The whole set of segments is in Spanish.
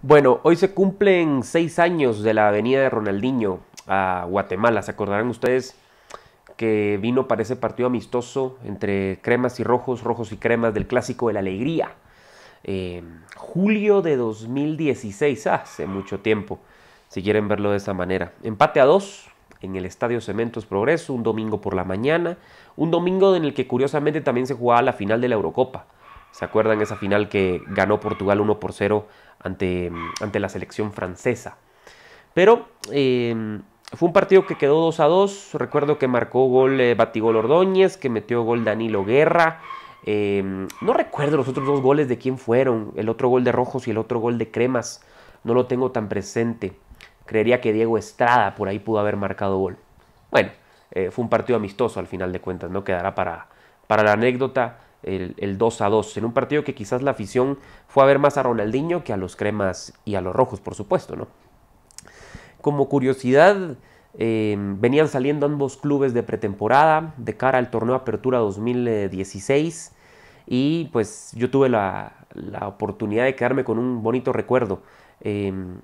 Bueno, hoy se cumplen seis años de la Avenida de Ronaldinho a Guatemala. Se acordarán ustedes que vino para ese partido amistoso entre cremas y rojos, rojos y cremas del clásico de la alegría. Em, julio de 2016, hace mucho tiempo, si quieren verlo de esa manera. Empate a dos en el Estadio Cementos Progreso, un domingo por la mañana, un domingo en el que curiosamente también se jugaba la final de la Eurocopa. ¿Se acuerdan esa final que ganó Portugal 1 por 0 ante, ante la selección francesa? Pero em, fue un partido que quedó 2 a 2. Recuerdo que marcó gol eh, Batigol Ordóñez, que metió gol Danilo Guerra. Em, no recuerdo los otros dos goles de quién fueron. El otro gol de Rojos y el otro gol de Cremas. No lo tengo tan presente. Creería que Diego Estrada por ahí pudo haber marcado gol. Bueno, eh, fue un partido amistoso al final de cuentas. No quedará para, para la anécdota el, 2 a 2, en un partido que quizás la afición fue a ver más a Ronaldinho que a los cremas y a los rojos, por supuesto, ¿no? Como curiosidad, em, venían saliendo ambos clubes de pretemporada de cara al torneo Apertura 2016 y pues yo tuve la, oportunidad de quedarme con un bonito recuerdo. Em,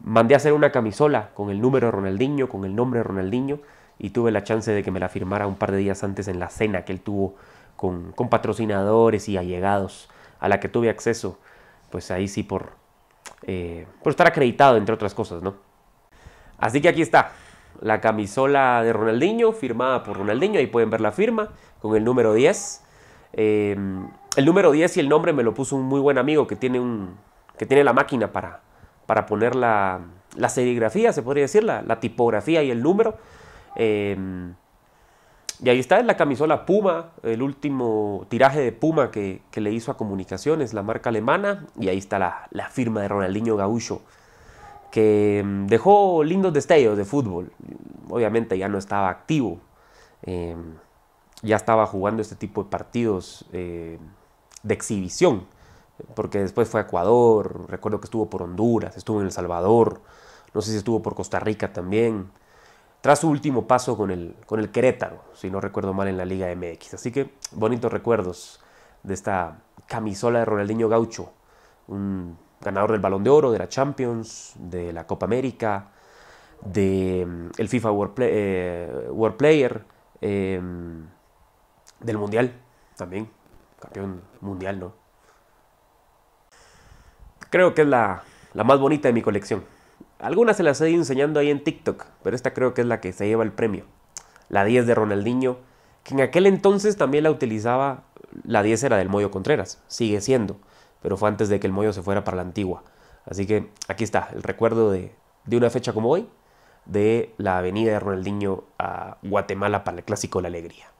mandé a hacer una camisola con el número de Ronaldinho, con el nombre de Ronaldinho y tuve la chance de que me la firmara un par de días antes en la cena que él tuvo con, patrocinadores y allegados a la que tuve acceso, pues ahí sí por, eh, por estar acreditado, entre otras cosas, ¿no? Así que aquí está, la camisola de Ronaldinho, firmada por Ronaldinho, ahí pueden ver la firma, con el número 10. Em, el número 10 y el nombre me lo puso un muy buen amigo que tiene, un, que tiene la máquina para, para poner la, serigrafía, se podría decir, la, tipografía y el número. Em, y ahí está en la camisola Puma, el último tiraje de Puma que, le hizo a Comunicaciones, la marca alemana. Y ahí está la, firma de Ronaldinho Gaúcho, que mm, dejó lindos destellos de fútbol. Obviamente ya no estaba activo, em, ya estaba jugando este tipo de partidos eh, de exhibición, porque después fue a Ecuador, recuerdo que estuvo por Honduras, estuvo en El Salvador, no sé si estuvo por Costa Rica también tras su último paso con el, con el Querétaro, si no recuerdo mal, en la Liga MX. Así que bonitos recuerdos de esta camisola de Ronaldinho Gaucho, un ganador del Balón de Oro, de la Champions, de la Copa América, del mm, FIFA World, eh, Player, em, del Mundial también, campeón mundial, ¿no? Creo que es la más bonita de mi colección. Algunas se las he ido enseñando ahí en TikTok, pero esta creo que es la que se lleva el premio. La 10 de Ronaldinho, que en aquel entonces también la utilizaba, la 10 era del Moyo Contreras, sigue siendo, pero fue antes de que el Moyo se fuera para la antigua. Así que aquí está, el recuerdo de, una fecha como hoy, de la avenida de Ronaldinho a Guatemala para el Clásico la Alegría.